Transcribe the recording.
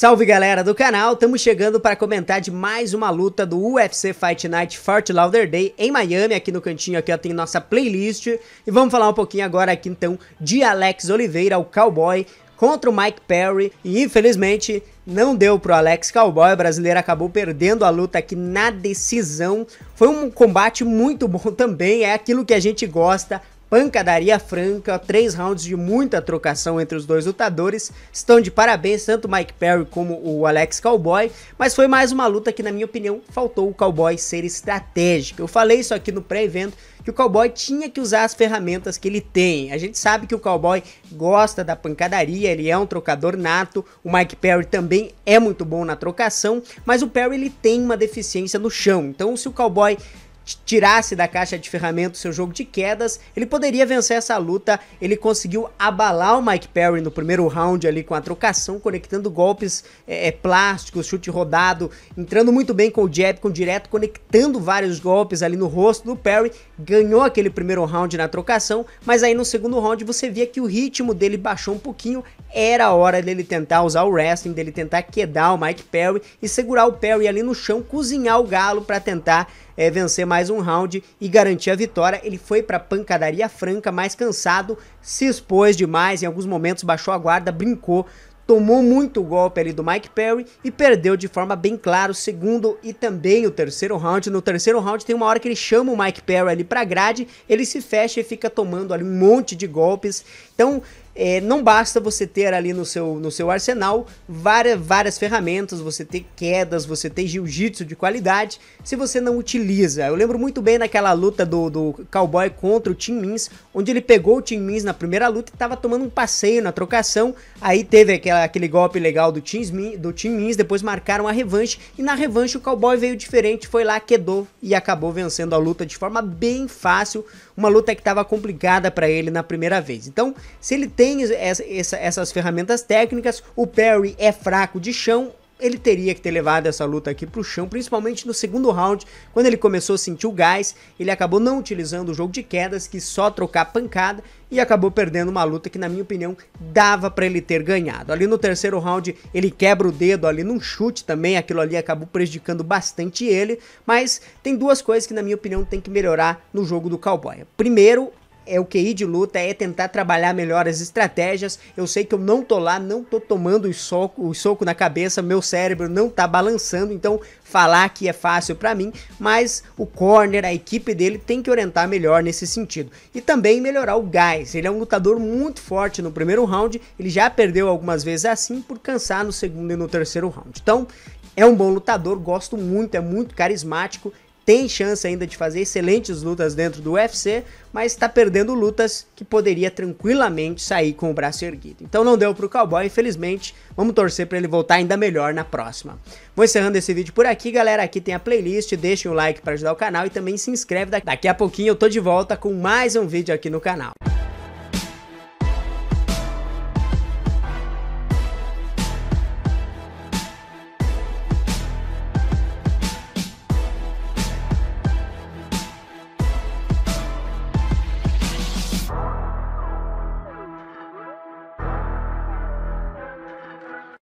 Salve galera do canal, estamos chegando para comentar de mais uma luta do UFC Fight Night Fort Lauderdale em Miami, aqui no cantinho aqui ó, tem nossa playlist e vamos falar um pouquinho agora aqui então de Alex Oliveira, o cowboy, contra o Mike Perry e infelizmente não deu pro Alex Cowboy, o brasileiro acabou perdendo a luta aqui na decisão. Foi um combate muito bom também, é aquilo que a gente gosta, pancadaria franca, três rounds de muita trocação entre os dois lutadores. Estão de parabéns tanto Mike Perry como o Alex Cowboy, mas foi mais uma luta que, na minha opinião, faltou o Cowboy ser estratégico. Eu falei isso aqui no pré-evento que o cowboy tinha que usar as ferramentas que ele tem. A gente sabe que o cowboy gosta da pancadaria, ele é um trocador nato, o Mike Perry também é muito bom na trocação, mas o Perry ele tem uma deficiência no chão. Então, se o cowboy tirasse da caixa de ferramentas seu jogo de quedas, ele poderia vencer essa luta. Ele conseguiu abalar o Mike Perry no primeiro round ali com a trocação, conectando golpes é, é plásticos, chute rodado, entrando muito bem com o jab, com o direto, conectando vários golpes ali no rosto do Perry. Ganhou aquele primeiro round na trocação, mas aí no segundo round você via que o ritmo dele baixou um pouquinho. Era a hora dele tentar usar o wrestling, dele tentar quedar o Mike Perry e segurar o Perry ali no chão, cozinhar o galo para tentar é, vencer mais um round e garantir a vitória. Ele foi para pancadaria franca, mais cansado, se expôs demais, em alguns momentos baixou a guarda, brincou, tomou muito golpe ali do Mike Perry e perdeu de forma bem clara o segundo e também o terceiro round. No terceiro round tem uma hora que ele chama o Mike Perry ali para grade, ele se fecha e fica tomando ali um monte de golpes. Então, é, não basta você ter ali no seu, no seu arsenal várias, várias ferramentas, você ter quedas, você ter jiu-jitsu de qualidade, se você não utiliza. Eu lembro muito bem daquela luta do, do Cowboy contra o Tim Mins, onde ele pegou o Tim Mins na primeira luta e estava tomando um passeio na trocação, aí teve aquela, aquele golpe legal do Tim, do Tim Means, depois marcaram a revanche, e na revanche o Cowboy veio diferente, foi lá, quedou e acabou vencendo a luta de forma bem fácil, uma luta que estava complicada para ele na primeira vez. Então, se ele tem tem essa, essa, essas ferramentas técnicas, o Perry é fraco de chão, ele teria que ter levado essa luta aqui para o chão, principalmente no segundo round, quando ele começou a sentir o gás, ele acabou não utilizando o jogo de quedas, que só trocar pancada, e acabou perdendo uma luta que, na minha opinião, dava para ele ter ganhado. Ali no terceiro round, ele quebra o dedo ali num chute também, aquilo ali acabou prejudicando bastante ele, mas tem duas coisas que, na minha opinião, tem que melhorar no jogo do Cowboy. Primeiro, é o QI de luta, é tentar trabalhar melhor as estratégias. Eu sei que eu não tô lá, não tô tomando o soco, o soco na cabeça, meu cérebro não tá balançando, então falar que é fácil para mim, mas o corner, a equipe dele tem que orientar melhor nesse sentido. E também melhorar o gás. Ele é um lutador muito forte no primeiro round, ele já perdeu algumas vezes assim por cansar no segundo e no terceiro round. Então, é um bom lutador, gosto muito, é muito carismático tem chance ainda de fazer excelentes lutas dentro do UFC, mas está perdendo lutas que poderia tranquilamente sair com o braço erguido. Então não deu para o Cowboy, infelizmente. Vamos torcer para ele voltar ainda melhor na próxima. Vou encerrando esse vídeo por aqui, galera. Aqui tem a playlist, deixem um like para ajudar o canal e também se inscreve. Daqui a pouquinho eu tô de volta com mais um vídeo aqui no canal.